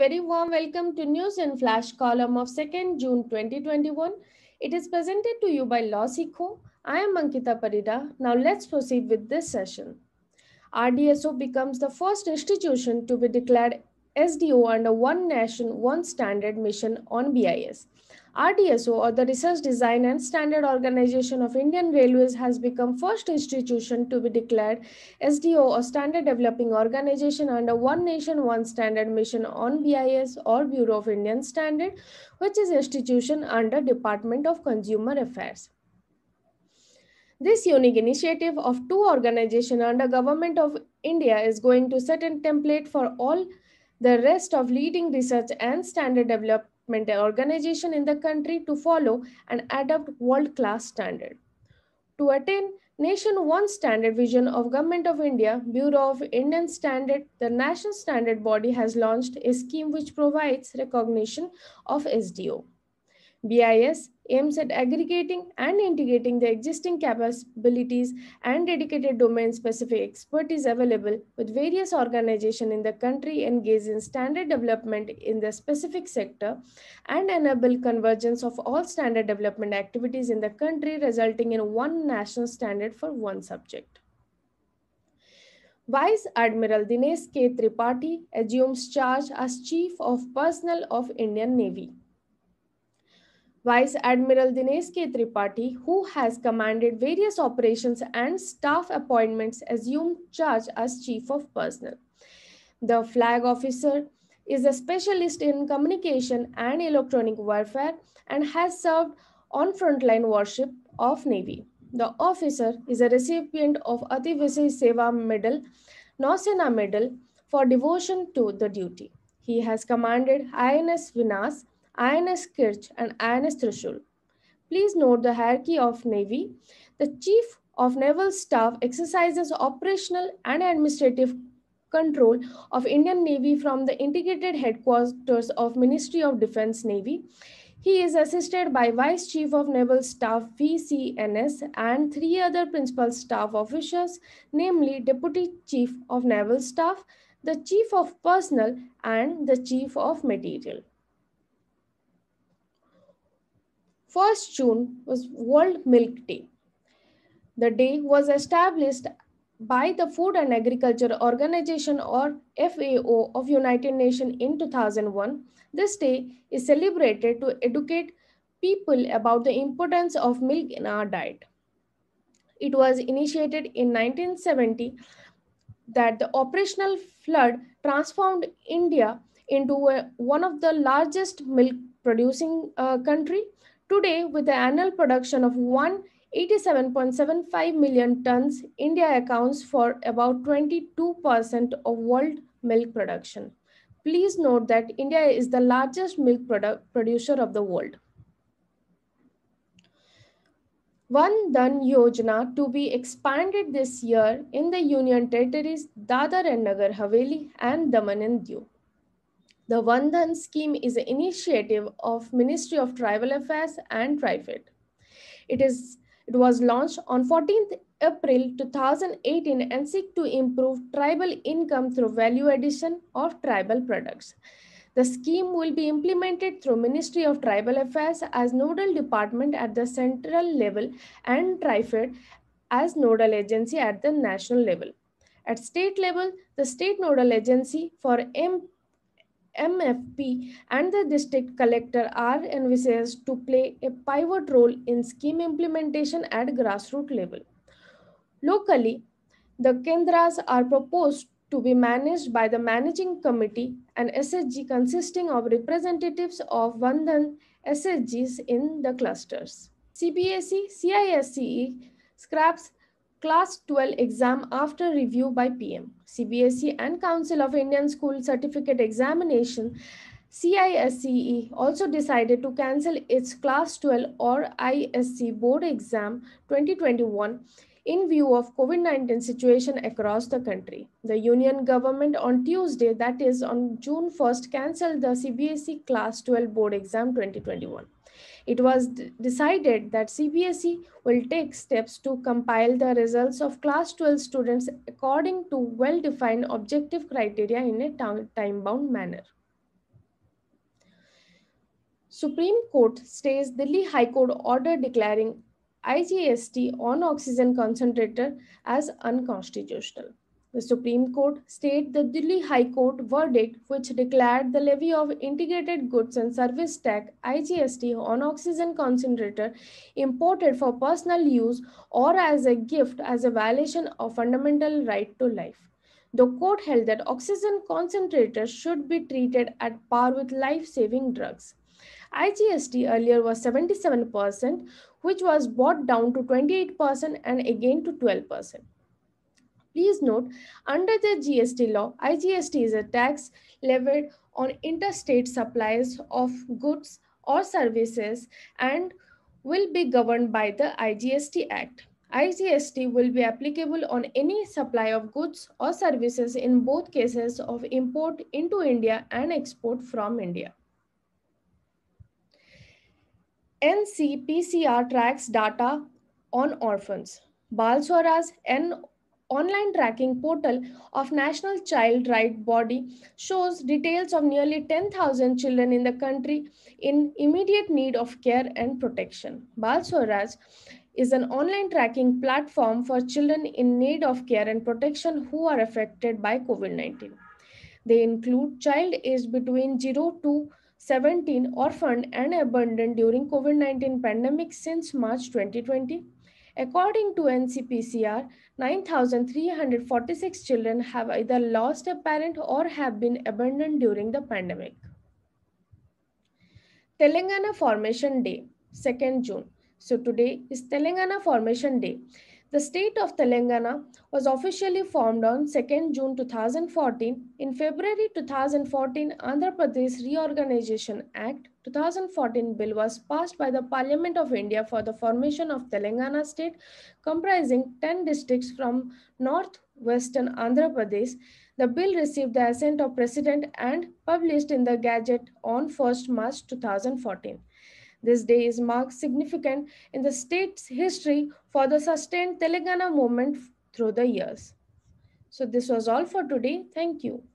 very warm welcome to News and Flash column of 2nd June 2021. It is presented to you by Law I am Ankita Parida. Now let's proceed with this session. RDSO becomes the first institution to be declared SDO under One Nation, One Standard mission on BIS. RDSO or the Research Design and Standard Organization of Indian Railways has become first institution to be declared SDO or Standard Developing Organization under One Nation One Standard Mission on BIS or Bureau of Indian Standard which is institution under Department of Consumer Affairs. This unique initiative of two organizations under Government of India is going to set a template for all the rest of leading research and standard development development organization in the country to follow and adopt world-class standard. To attain Nation 1 standard vision of Government of India, Bureau of Indian Standard, the National Standard Body has launched a scheme which provides recognition of SDO. BIS aims at aggregating and integrating the existing capabilities and dedicated domain-specific expertise available with various organizations in the country engaged in standard development in the specific sector and enable convergence of all standard development activities in the country resulting in one national standard for one subject. Vice Admiral Dinesh K. Tripathi assumes charge as Chief of Personnel of Indian Navy. Vice Admiral Dinesh K. Tripathi, who has commanded various operations and staff appointments, assumed charge as Chief of Personnel. The flag officer is a specialist in communication and electronic warfare and has served on frontline warship of Navy. The officer is a recipient of Ati Visay Seva Medal, Nausena Medal for devotion to the duty. He has commanded INS Vinas, INS Kirch and INS Trishul. Please note the hierarchy of Navy. The Chief of Naval Staff exercises operational and administrative control of Indian Navy from the integrated headquarters of Ministry of Defense Navy. He is assisted by Vice Chief of Naval Staff VCNS and three other principal staff officers, namely Deputy Chief of Naval Staff, the Chief of Personnel, and the Chief of Material. 1st June was World Milk Day. The day was established by the Food and Agriculture Organization or FAO of United Nations in 2001. This day is celebrated to educate people about the importance of milk in our diet. It was initiated in 1970 that the operational flood transformed India into a, one of the largest milk producing uh, country Today, with the annual production of 187.75 million tons, India accounts for about 22% of world milk production. Please note that India is the largest milk producer of the world. One Dan Yojana to be expanded this year in the Union territories Dadar and Nagar Haveli and Daman and Diu. The Vandhan scheme is an initiative of Ministry of Tribal Affairs and TriFet. It is it was launched on 14th April 2018 and seek to improve tribal income through value addition of tribal products. The scheme will be implemented through Ministry of Tribal Affairs as nodal department at the central level and TRIFED as nodal agency at the national level. At state level, the state nodal agency for M MFP and the district collector are envisaged to play a pivot role in scheme implementation at grassroots level. Locally, the Kendras are proposed to be managed by the managing committee and SSG consisting of representatives of Vandan SSGs in the clusters. CBSE, CISCE scraps class 12 exam after review by PM. CBSE and Council of Indian School Certificate Examination CISCE also decided to cancel its Class 12 or ISC board exam 2021 in view of COVID-19 situation across the country. The union government on Tuesday, that is on June 1st, cancelled the CBSE Class 12 board exam 2021. It was decided that CBSE will take steps to compile the results of class 12 students according to well-defined objective criteria in a time-bound manner. Supreme Court stays Delhi High Court order declaring IGST on oxygen concentrator as unconstitutional. The Supreme Court stated the Delhi High Court verdict which declared the levy of integrated goods and service tax IGST on oxygen concentrator imported for personal use or as a gift as a violation of fundamental right to life. The court held that oxygen concentrators should be treated at par with life-saving drugs. IGST earlier was 77%, which was brought down to 28% and again to 12%. Please note, under the GST law, IGST is a tax levied on interstate supplies of goods or services and will be governed by the IGST Act. IGST will be applicable on any supply of goods or services in both cases of import into India and export from India. NCPCR tracks data on orphans. Bal and online tracking portal of National Child Right Body shows details of nearly 10,000 children in the country in immediate need of care and protection. Balsoraj is an online tracking platform for children in need of care and protection who are affected by COVID-19. They include child aged between 0 to 17 orphaned and abandoned during COVID-19 pandemic since March 2020, According to NCPCR, 9,346 children have either lost a parent or have been abandoned during the pandemic. Telangana Formation Day, 2nd June. So today is Telangana Formation Day. The state of Telangana was officially formed on 2nd June 2014. In February 2014, Andhra Pradesh Reorganization Act 2014 bill was passed by the Parliament of India for the formation of Telangana state comprising 10 districts from northwestern Andhra Pradesh. The bill received the assent of President and published in the Gazette on 1st March 2014. This day is marked significant in the state's history for the sustained Telangana movement through the years. So this was all for today. Thank you.